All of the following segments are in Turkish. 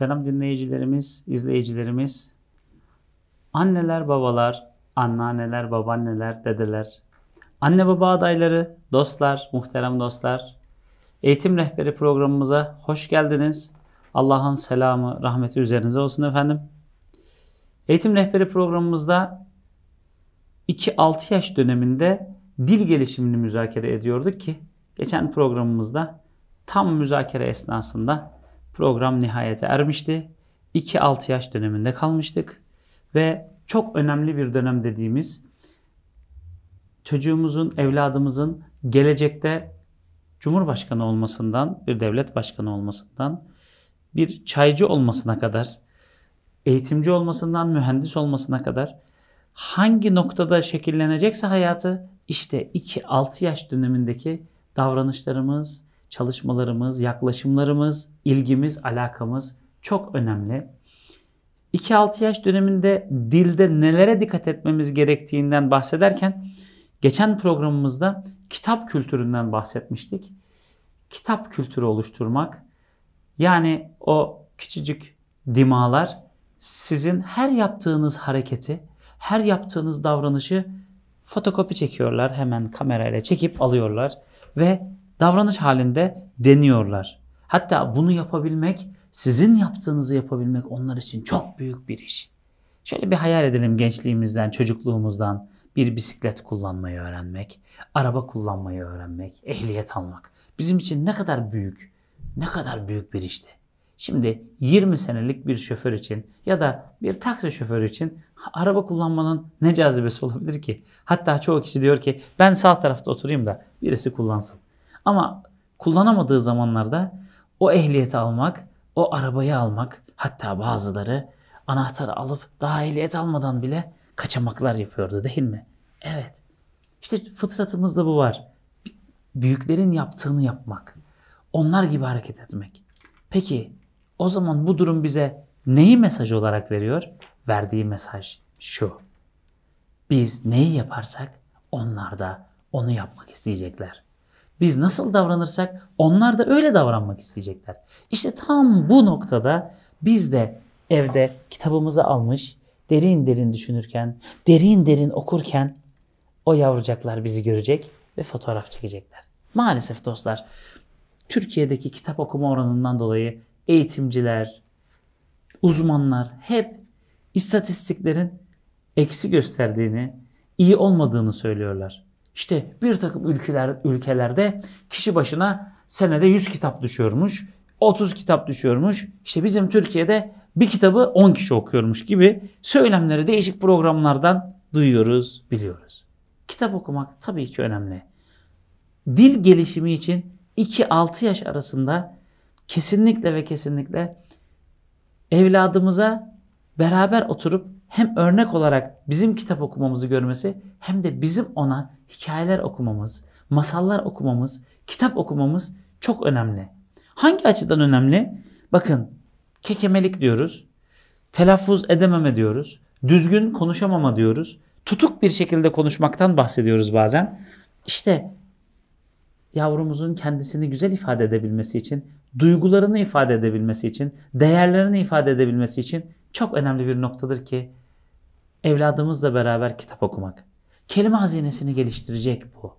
Muhterem dinleyicilerimiz, izleyicilerimiz, anneler, babalar, anneanneler, babaanneler, dedeler, anne baba adayları, dostlar, muhterem dostlar, Eğitim Rehberi programımıza hoş geldiniz. Allah'ın selamı, rahmeti üzerinize olsun efendim. Eğitim Rehberi programımızda 2-6 yaş döneminde dil gelişimini müzakere ediyorduk ki geçen programımızda tam müzakere esnasında Program nihayete ermişti. 2-6 yaş döneminde kalmıştık ve çok önemli bir dönem dediğimiz çocuğumuzun, evladımızın gelecekte cumhurbaşkanı olmasından, bir devlet başkanı olmasından, bir çaycı olmasına kadar, eğitimci olmasından, mühendis olmasına kadar hangi noktada şekillenecekse hayatı işte 2-6 yaş dönemindeki davranışlarımız, çalışmalarımız, yaklaşımlarımız, ilgimiz, alakamız çok önemli. 2-6 yaş döneminde dilde nelere dikkat etmemiz gerektiğinden bahsederken geçen programımızda kitap kültüründen bahsetmiştik. Kitap kültürü oluşturmak yani o küçücük dimalar sizin her yaptığınız hareketi, her yaptığınız davranışı fotokopi çekiyorlar. Hemen kamerayla çekip alıyorlar ve davranış halinde deniyorlar. Hatta bunu yapabilmek, sizin yaptığınızı yapabilmek onlar için çok büyük bir iş. Şöyle bir hayal edelim gençliğimizden, çocukluğumuzdan bir bisiklet kullanmayı öğrenmek, araba kullanmayı öğrenmek, ehliyet almak. Bizim için ne kadar büyük, ne kadar büyük bir işti. Şimdi 20 senelik bir şoför için ya da bir taksi şoförü için araba kullanmanın ne cazibesi olabilir ki? Hatta çoğu kişi diyor ki ben sağ tarafta oturayım da birisi kullansın. Ama kullanamadığı zamanlarda o ehliyeti almak, o arabayı almak hatta bazıları anahtarı alıp daha ehliyet almadan bile kaçamaklar yapıyordu değil mi? Evet. İşte fıtratımızda bu var. Büyüklerin yaptığını yapmak. Onlar gibi hareket etmek. Peki o zaman bu durum bize neyi mesaj olarak veriyor? Verdiği mesaj şu. Biz neyi yaparsak onlar da onu yapmak isteyecekler. Biz nasıl davranırsak onlar da öyle davranmak isteyecekler. İşte tam bu noktada biz de evde kitabımızı almış, derin derin düşünürken, derin derin okurken o yavrucaklar bizi görecek ve fotoğraf çekecekler. Maalesef dostlar, Türkiye'deki kitap okuma oranından dolayı eğitimciler, uzmanlar hep istatistiklerin eksi gösterdiğini, iyi olmadığını söylüyorlar. İşte bir takım ülkeler, ülkelerde kişi başına senede 100 kitap düşüyormuş. 30 kitap düşüyormuş. İşte bizim Türkiye'de bir kitabı 10 kişi okuyormuş gibi söylemleri değişik programlardan duyuyoruz, biliyoruz. Kitap okumak tabii ki önemli. Dil gelişimi için 2-6 yaş arasında kesinlikle ve kesinlikle evladımıza beraber oturup hem örnek olarak bizim kitap okumamızı görmesi hem de bizim ona hikayeler okumamız, masallar okumamız, kitap okumamız çok önemli. Hangi açıdan önemli? Bakın kekemelik diyoruz, telaffuz edememe diyoruz, düzgün konuşamama diyoruz, tutuk bir şekilde konuşmaktan bahsediyoruz bazen. İşte yavrumuzun kendisini güzel ifade edebilmesi için, duygularını ifade edebilmesi için, değerlerini ifade edebilmesi için çok önemli bir noktadır ki evladımızla beraber kitap okumak. Kelime hazinesini geliştirecek bu.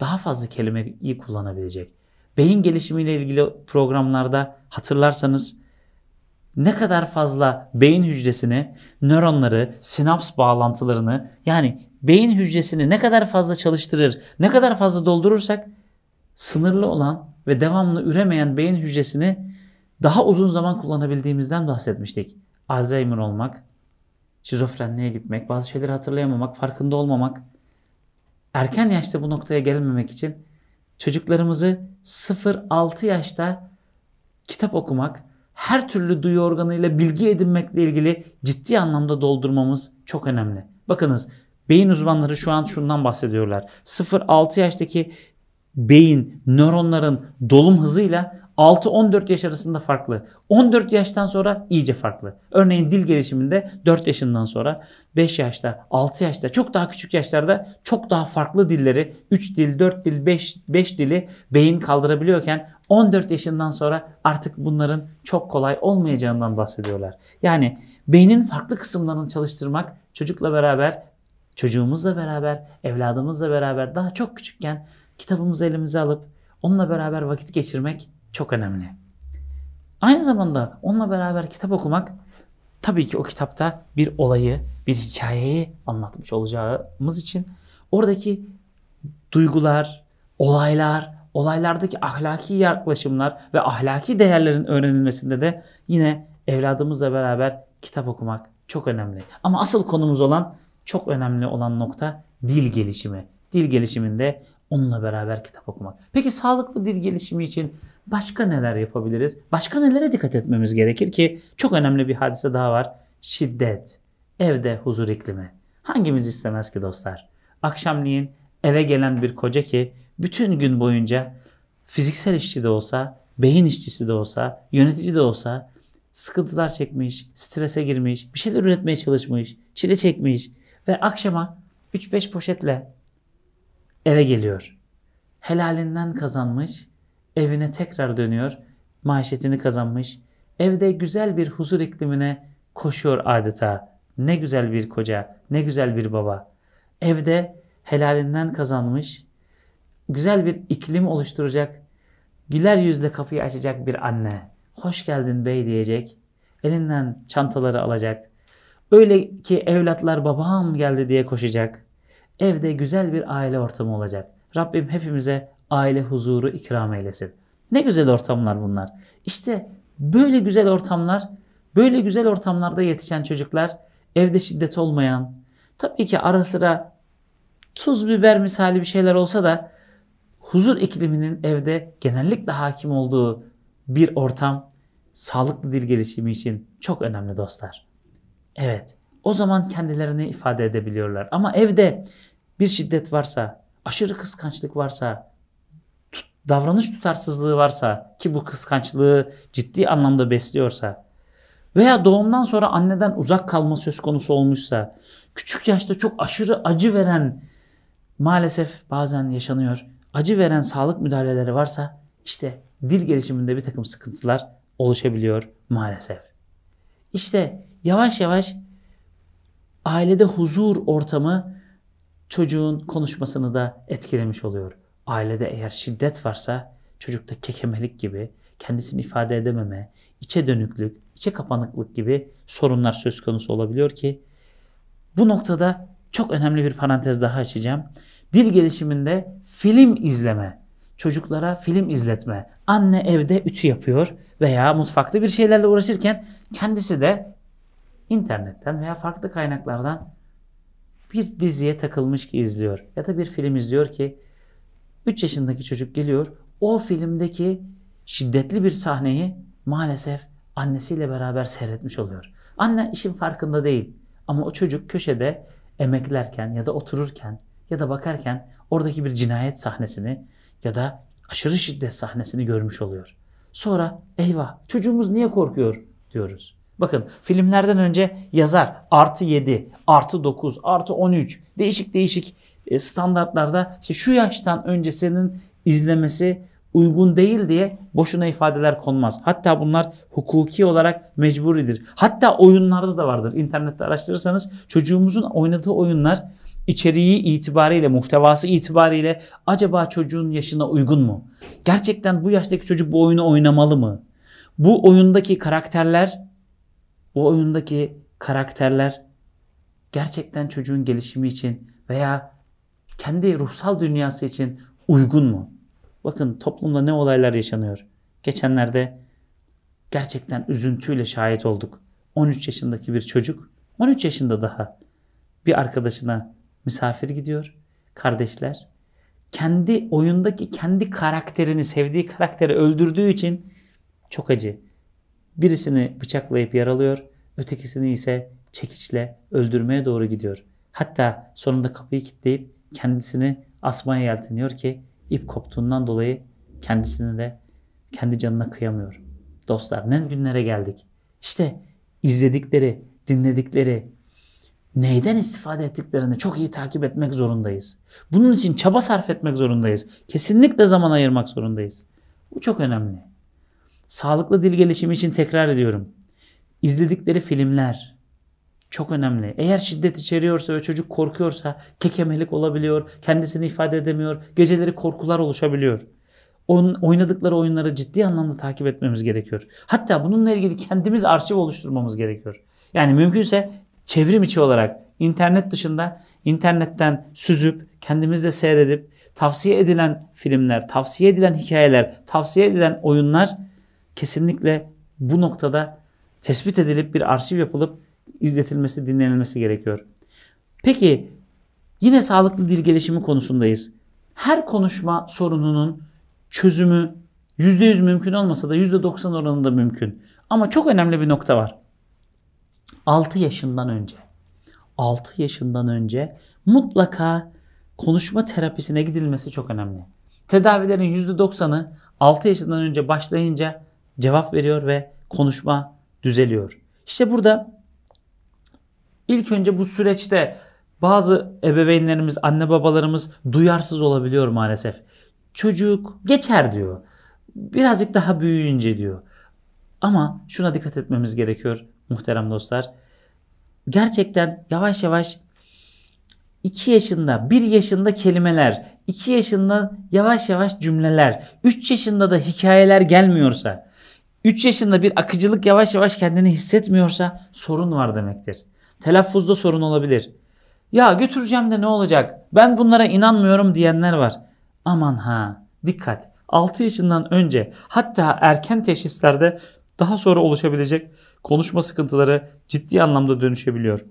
Daha fazla kelimeyi kullanabilecek. Beyin gelişimiyle ilgili programlarda hatırlarsanız ne kadar fazla beyin hücresini, nöronları, sinaps bağlantılarını yani beyin hücresini ne kadar fazla çalıştırır, ne kadar fazla doldurursak sınırlı olan ve devamlı üremeyen beyin hücresini daha uzun zaman kullanabildiğimizden bahsetmiştik. Alzheimer olmak, şizofrenliğe gitmek, bazı şeyleri hatırlayamamak, farkında olmamak, erken yaşta bu noktaya gelmemek için çocuklarımızı 0-6 yaşta kitap okumak, her türlü duyu organıyla bilgi edinmekle ilgili ciddi anlamda doldurmamız çok önemli. Bakınız beyin uzmanları şu an şundan bahsediyorlar. 0-6 yaştaki beyin nöronların dolum hızıyla 6-14 yaş arasında farklı. 14 yaştan sonra iyice farklı. Örneğin dil gelişiminde 4 yaşından sonra 5 yaşta, 6 yaşta çok daha küçük yaşlarda çok daha farklı dilleri 3 dil, 4 dil, 5, 5 dili beyin kaldırabiliyorken 14 yaşından sonra artık bunların çok kolay olmayacağından bahsediyorlar. Yani beynin farklı kısımlarını çalıştırmak çocukla beraber, çocuğumuzla beraber, evladımızla beraber daha çok küçükken kitabımızı elimize alıp onunla beraber vakit geçirmek çok önemli. Aynı zamanda onunla beraber kitap okumak tabii ki o kitapta bir olayı, bir hikayeyi anlatmış olacağımız için oradaki duygular, olaylar, olaylardaki ahlaki yaklaşımlar ve ahlaki değerlerin öğrenilmesinde de yine evladımızla beraber kitap okumak çok önemli. Ama asıl konumuz olan çok önemli olan nokta dil gelişimi. Dil gelişiminde onunla beraber kitap okumak. Peki sağlıklı dil gelişimi için Başka neler yapabiliriz? Başka nelere dikkat etmemiz gerekir ki çok önemli bir hadise daha var. Şiddet, evde huzur iklimi. Hangimiz istemez ki dostlar? Akşamleyin eve gelen bir koca ki bütün gün boyunca fiziksel işçi de olsa, beyin işçisi de olsa, yönetici de olsa sıkıntılar çekmiş, strese girmiş, bir şeyler üretmeye çalışmış, çile çekmiş ve akşama 3-5 poşetle eve geliyor. Helalinden kazanmış evine tekrar dönüyor, maaşetini kazanmış, evde güzel bir huzur iklimine koşuyor adeta. Ne güzel bir koca, ne güzel bir baba. Evde helalinden kazanmış, güzel bir iklim oluşturacak, güler yüzle kapıyı açacak bir anne. Hoş geldin bey diyecek, elinden çantaları alacak. Öyle ki evlatlar babam geldi diye koşacak. Evde güzel bir aile ortamı olacak. Rabbim hepimize aile huzuru ikram eylesin. Ne güzel ortamlar bunlar. İşte böyle güzel ortamlar, böyle güzel ortamlarda yetişen çocuklar, evde şiddet olmayan, tabii ki ara sıra tuz biber misali bir şeyler olsa da huzur ikliminin evde genellikle hakim olduğu bir ortam sağlıklı dil gelişimi için çok önemli dostlar. Evet, o zaman kendilerini ifade edebiliyorlar. Ama evde bir şiddet varsa, aşırı kıskançlık varsa, davranış tutarsızlığı varsa ki bu kıskançlığı ciddi anlamda besliyorsa veya doğumdan sonra anneden uzak kalma söz konusu olmuşsa küçük yaşta çok aşırı acı veren maalesef bazen yaşanıyor. Acı veren sağlık müdahaleleri varsa işte dil gelişiminde bir takım sıkıntılar oluşabiliyor maalesef. İşte yavaş yavaş ailede huzur ortamı çocuğun konuşmasını da etkilemiş oluyor ailede eğer şiddet varsa çocukta kekemelik gibi, kendisini ifade edememe, içe dönüklük, içe kapanıklık gibi sorunlar söz konusu olabiliyor ki bu noktada çok önemli bir parantez daha açacağım. Dil gelişiminde film izleme, çocuklara film izletme. Anne evde ütü yapıyor veya mutfakta bir şeylerle uğraşırken kendisi de internetten veya farklı kaynaklardan bir diziye takılmış ki izliyor ya da bir film izliyor ki 3 yaşındaki çocuk geliyor. O filmdeki şiddetli bir sahneyi maalesef annesiyle beraber seyretmiş oluyor. Anne işin farkında değil. Ama o çocuk köşede emeklerken ya da otururken ya da bakarken oradaki bir cinayet sahnesini ya da aşırı şiddet sahnesini görmüş oluyor. Sonra eyvah çocuğumuz niye korkuyor diyoruz. Bakın filmlerden önce yazar artı 7, artı 9, artı 13 değişik değişik e, standartlarda işte şu yaştan öncesinin izlemesi uygun değil diye boşuna ifadeler konmaz. Hatta bunlar hukuki olarak mecburidir. Hatta oyunlarda da vardır. İnternette araştırırsanız çocuğumuzun oynadığı oyunlar içeriği itibariyle, muhtevası itibariyle acaba çocuğun yaşına uygun mu? Gerçekten bu yaştaki çocuk bu oyunu oynamalı mı? Bu oyundaki karakterler, bu oyundaki karakterler gerçekten çocuğun gelişimi için veya kendi ruhsal dünyası için uygun mu? Bakın toplumda ne olaylar yaşanıyor. Geçenlerde gerçekten üzüntüyle şahit olduk. 13 yaşındaki bir çocuk, 13 yaşında daha bir arkadaşına misafir gidiyor. Kardeşler kendi oyundaki kendi karakterini, sevdiği karakteri öldürdüğü için çok acı. Birisini bıçaklayıp yaralıyor, ötekisini ise çekiçle öldürmeye doğru gidiyor. Hatta sonunda kapıyı kilitleyip kendisini asmaya yelteniyor ki ip koptuğundan dolayı kendisini de kendi canına kıyamıyor. Dostlar ne günlere geldik. İşte izledikleri, dinledikleri, neyden istifade ettiklerini çok iyi takip etmek zorundayız. Bunun için çaba sarf etmek zorundayız. Kesinlikle zaman ayırmak zorundayız. Bu çok önemli. Sağlıklı dil gelişimi için tekrar ediyorum. İzledikleri filmler, çok önemli. Eğer şiddet içeriyorsa ve çocuk korkuyorsa kekemelik olabiliyor, kendisini ifade edemiyor, geceleri korkular oluşabiliyor. Onun oynadıkları oyunları ciddi anlamda takip etmemiz gerekiyor. Hatta bununla ilgili kendimiz arşiv oluşturmamız gerekiyor. Yani mümkünse çevrim içi olarak internet dışında internetten süzüp kendimiz de seyredip tavsiye edilen filmler, tavsiye edilen hikayeler, tavsiye edilen oyunlar kesinlikle bu noktada tespit edilip bir arşiv yapılıp izletilmesi, dinlenilmesi gerekiyor. Peki yine sağlıklı dil gelişimi konusundayız. Her konuşma sorununun çözümü %100 mümkün olmasa da %90 oranında mümkün. Ama çok önemli bir nokta var. 6 yaşından önce 6 yaşından önce mutlaka konuşma terapisine gidilmesi çok önemli. Tedavilerin %90'ı 6 yaşından önce başlayınca cevap veriyor ve konuşma düzeliyor. İşte burada ilk önce bu süreçte bazı ebeveynlerimiz, anne babalarımız duyarsız olabiliyor maalesef. Çocuk geçer diyor. Birazcık daha büyüyünce diyor. Ama şuna dikkat etmemiz gerekiyor muhterem dostlar. Gerçekten yavaş yavaş 2 yaşında, 1 yaşında kelimeler, 2 yaşında yavaş yavaş cümleler, 3 yaşında da hikayeler gelmiyorsa, 3 yaşında bir akıcılık yavaş yavaş kendini hissetmiyorsa sorun var demektir. Telaffuzda sorun olabilir. Ya götüreceğim de ne olacak? Ben bunlara inanmıyorum diyenler var. Aman ha dikkat. 6 yaşından önce hatta erken teşhislerde daha sonra oluşabilecek konuşma sıkıntıları ciddi anlamda dönüşebiliyor.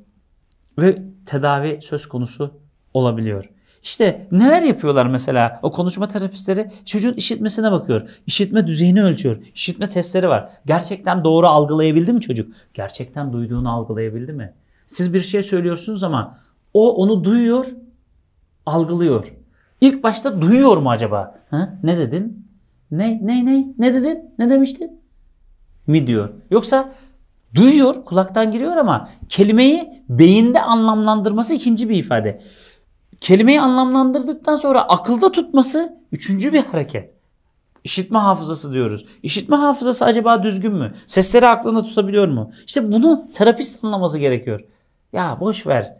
Ve tedavi söz konusu olabiliyor. İşte neler yapıyorlar mesela o konuşma terapistleri çocuğun işitmesine bakıyor. İşitme düzeyini ölçüyor. İşitme testleri var. Gerçekten doğru algılayabildi mi çocuk? Gerçekten duyduğunu algılayabildi mi? Siz bir şey söylüyorsunuz ama o onu duyuyor, algılıyor. İlk başta duyuyor mu acaba? Ha? Ne dedin? Ne, ne, ne? Ne dedin? Ne demiştin? Mi diyor. Yoksa duyuyor, kulaktan giriyor ama kelimeyi beyinde anlamlandırması ikinci bir ifade. Kelimeyi anlamlandırdıktan sonra akılda tutması üçüncü bir hareket. İşitme hafızası diyoruz. İşitme hafızası acaba düzgün mü? Sesleri aklında tutabiliyor mu? İşte bunu terapist anlaması gerekiyor. Ya boş ver.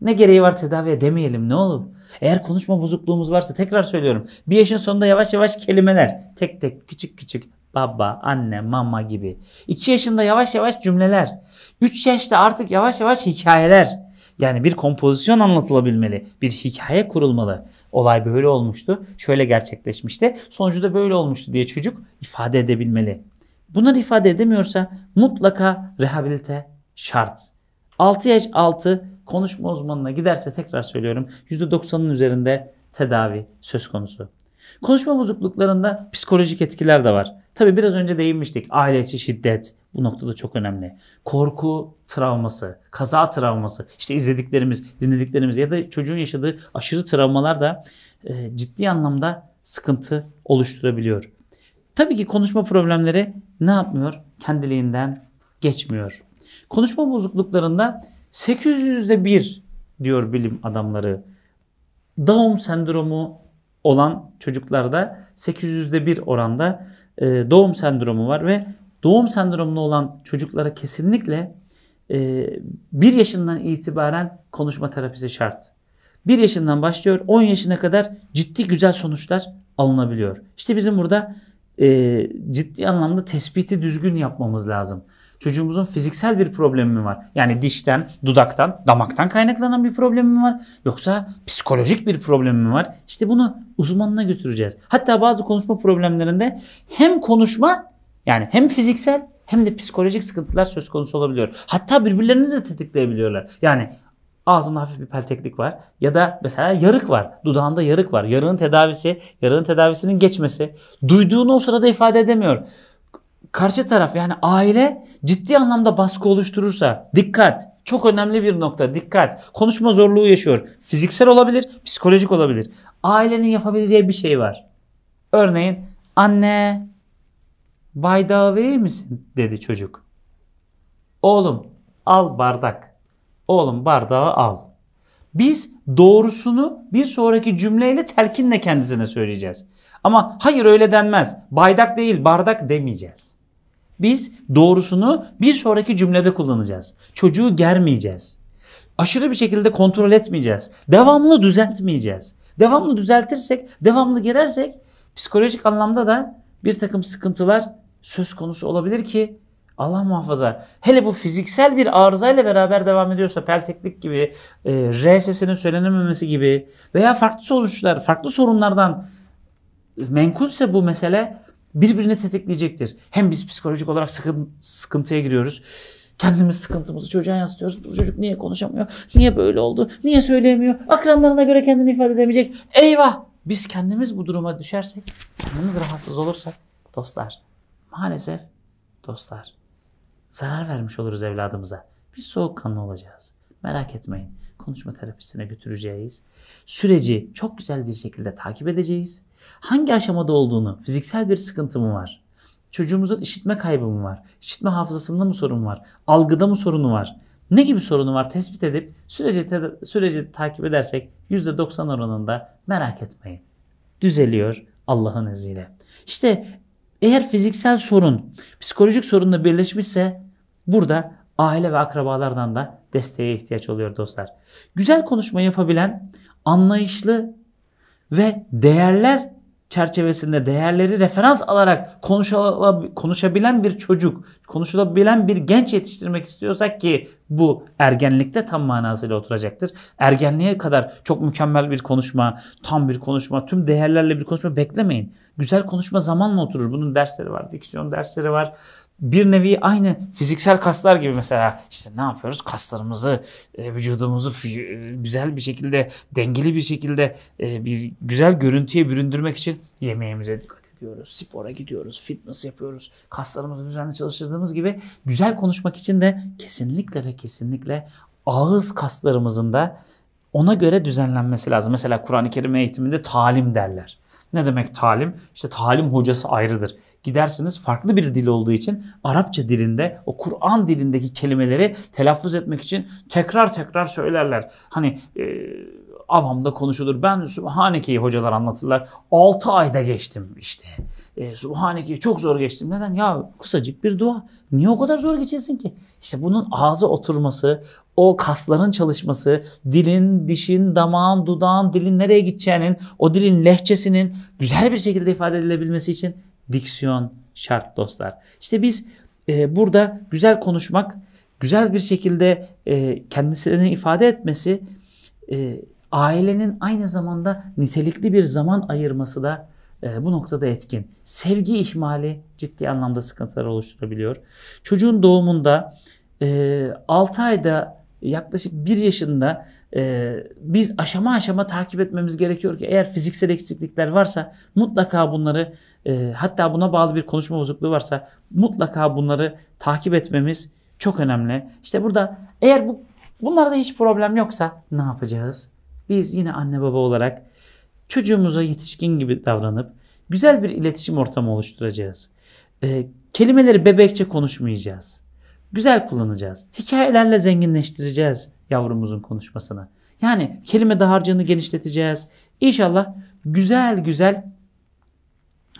Ne gereği var tedaviye demeyelim ne olur. Eğer konuşma bozukluğumuz varsa tekrar söylüyorum. Bir yaşın sonunda yavaş yavaş kelimeler. Tek tek küçük küçük baba, anne, mama gibi. 2 yaşında yavaş yavaş cümleler. 3 yaşta artık yavaş yavaş hikayeler. Yani bir kompozisyon anlatılabilmeli. Bir hikaye kurulmalı. Olay böyle olmuştu. Şöyle gerçekleşmişti. Sonucu da böyle olmuştu diye çocuk ifade edebilmeli. Bunları ifade edemiyorsa mutlaka rehabilite şart. 6 yaş altı konuşma uzmanına giderse tekrar söylüyorum %90'ın üzerinde tedavi söz konusu. Konuşma bozukluklarında psikolojik etkiler de var. Tabi biraz önce değinmiştik. Aile içi şiddet bu noktada çok önemli. Korku travması, kaza travması, işte izlediklerimiz, dinlediklerimiz ya da çocuğun yaşadığı aşırı travmalar da e, ciddi anlamda sıkıntı oluşturabiliyor. Tabii ki konuşma problemleri ne yapmıyor? Kendiliğinden geçmiyor. Konuşma bozukluklarında 800'de 1 diyor bilim adamları. Down sendromu olan çocuklarda 800'de 1 oranda e, doğum sendromu var ve doğum sendromlu olan çocuklara kesinlikle e, 1 yaşından itibaren konuşma terapisi şart. 1 yaşından başlıyor 10 yaşına kadar ciddi güzel sonuçlar alınabiliyor. İşte bizim burada e, ciddi anlamda tespiti düzgün yapmamız lazım. Çocuğumuzun fiziksel bir problemi mi var? Yani dişten, dudaktan, damaktan kaynaklanan bir problemi mi var? Yoksa psikolojik bir problemi mi var? İşte bunu uzmanına götüreceğiz. Hatta bazı konuşma problemlerinde hem konuşma yani hem fiziksel hem de psikolojik sıkıntılar söz konusu olabiliyor. Hatta birbirlerini de tetikleyebiliyorlar. Yani Ağzında hafif bir pelteklik var. Ya da mesela yarık var. Dudağında yarık var. Yarığın tedavisi, yarığın tedavisinin geçmesi. Duyduğunu o sırada ifade edemiyor. Karşı taraf yani aile ciddi anlamda baskı oluşturursa dikkat. Çok önemli bir nokta dikkat. Konuşma zorluğu yaşıyor. Fiziksel olabilir, psikolojik olabilir. Ailenin yapabileceği bir şey var. Örneğin anne baydağı verir misin dedi çocuk. Oğlum al bardak. Oğlum bardağı al. Biz doğrusunu bir sonraki cümleyle telkinle kendisine söyleyeceğiz. Ama hayır öyle denmez. Baydak değil bardak demeyeceğiz. Biz doğrusunu bir sonraki cümlede kullanacağız. Çocuğu germeyeceğiz. Aşırı bir şekilde kontrol etmeyeceğiz. Devamlı düzeltmeyeceğiz. Devamlı düzeltirsek, devamlı gerersek psikolojik anlamda da bir takım sıkıntılar söz konusu olabilir ki Allah muhafaza. Hele bu fiziksel bir arızayla beraber devam ediyorsa pelteklik gibi, e, R sesinin söylenememesi gibi veya farklı sonuçlar, farklı sorunlardan menkulse bu mesele birbirini tetikleyecektir. Hem biz psikolojik olarak sıkın, sıkıntıya giriyoruz. Kendimiz sıkıntımızı çocuğa yansıtıyoruz. Bu çocuk niye konuşamıyor? Niye böyle oldu? Niye söyleyemiyor? Akranlarına göre kendini ifade edemeyecek. Eyvah! Biz kendimiz bu duruma düşersek, kendimiz rahatsız olursak dostlar, maalesef dostlar zarar vermiş oluruz evladımıza. Biz soğukkanlı olacağız. Merak etmeyin. Konuşma terapisine götüreceğiz. Süreci çok güzel bir şekilde takip edeceğiz. Hangi aşamada olduğunu, fiziksel bir sıkıntı mı var? Çocuğumuzun işitme kaybı mı var? İşitme hafızasında mı sorun var? Algıda mı sorunu var? Ne gibi sorunu var tespit edip süreci, süreci takip edersek %90 oranında merak etmeyin. Düzeliyor Allah'ın izniyle. İşte eğer fiziksel sorun psikolojik sorunla birleşmişse burada aile ve akrabalardan da desteğe ihtiyaç oluyor dostlar. Güzel konuşma yapabilen, anlayışlı ve değerler çerçevesinde değerleri referans alarak konuşabilen bir çocuk, konuşulabilen bir genç yetiştirmek istiyorsak ki bu ergenlikte tam manasıyla oturacaktır. Ergenliğe kadar çok mükemmel bir konuşma, tam bir konuşma, tüm değerlerle bir konuşma beklemeyin. Güzel konuşma zamanla oturur. Bunun dersleri var, diksiyon dersleri var, bir nevi aynı fiziksel kaslar gibi mesela işte ne yapıyoruz kaslarımızı e, vücudumuzu e, güzel bir şekilde dengeli bir şekilde e, bir güzel görüntüye büründürmek için yemeğimize dikkat ediyoruz spora gidiyoruz fitness yapıyoruz kaslarımızı düzenli çalıştırdığımız gibi güzel konuşmak için de kesinlikle ve kesinlikle ağız kaslarımızın da ona göre düzenlenmesi lazım. Mesela Kur'an-ı Kerim eğitiminde talim derler. Ne demek talim? İşte talim hocası ayrıdır. Gidersiniz farklı bir dil olduğu için Arapça dilinde o Kur'an dilindeki kelimeleri telaffuz etmek için tekrar tekrar söylerler. Hani e, avamda konuşulur. Ben Sübhaneke'yi hocalar anlatırlar. 6 ayda geçtim işte. E, Subhaneke'yi çok zor geçtim. Neden? Ya kısacık bir dua. Niye o kadar zor geçilsin ki? İşte bunun ağza oturması, o kasların çalışması, dilin, dişin, damağın, dudağın, dilin nereye gideceğinin, o dilin lehçesinin güzel bir şekilde ifade edilebilmesi için diksiyon şart dostlar. İşte biz e, burada güzel konuşmak, güzel bir şekilde e, kendisini ifade etmesi, e, ailenin aynı zamanda nitelikli bir zaman ayırması da e, bu noktada etkin. Sevgi ihmali ciddi anlamda sıkıntılar oluşturabiliyor. Çocuğun doğumunda e, 6 ayda yaklaşık bir yaşında e, biz aşama aşama takip etmemiz gerekiyor ki eğer fiziksel eksiklikler varsa mutlaka bunları e, hatta buna bağlı bir konuşma bozukluğu varsa mutlaka bunları takip etmemiz çok önemli. İşte burada eğer bu bunlarda hiç problem yoksa ne yapacağız? Biz yine anne baba olarak çocuğumuza yetişkin gibi davranıp güzel bir iletişim ortamı oluşturacağız. E, kelimeleri bebekçe konuşmayacağız güzel kullanacağız. Hikayelerle zenginleştireceğiz yavrumuzun konuşmasını. Yani kelime dağarcığını genişleteceğiz. İnşallah güzel güzel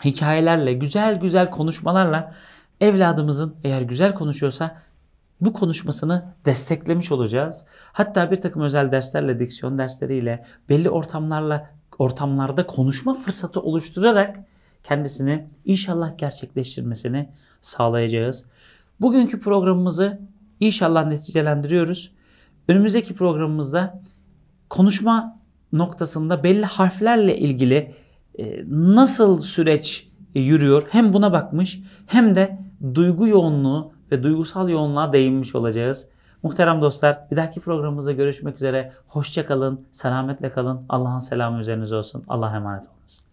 hikayelerle, güzel güzel konuşmalarla evladımızın eğer güzel konuşuyorsa bu konuşmasını desteklemiş olacağız. Hatta bir takım özel derslerle, diksiyon dersleriyle, belli ortamlarla, ortamlarda konuşma fırsatı oluşturarak kendisini inşallah gerçekleştirmesini sağlayacağız. Bugünkü programımızı inşallah neticelendiriyoruz. Önümüzdeki programımızda konuşma noktasında belli harflerle ilgili e, nasıl süreç yürüyor hem buna bakmış hem de duygu yoğunluğu ve duygusal yoğunluğa değinmiş olacağız. Muhterem dostlar bir dahaki programımızda görüşmek üzere. Hoşçakalın, selametle kalın. Allah'ın selamı üzerinize olsun. Allah'a emanet olunuz.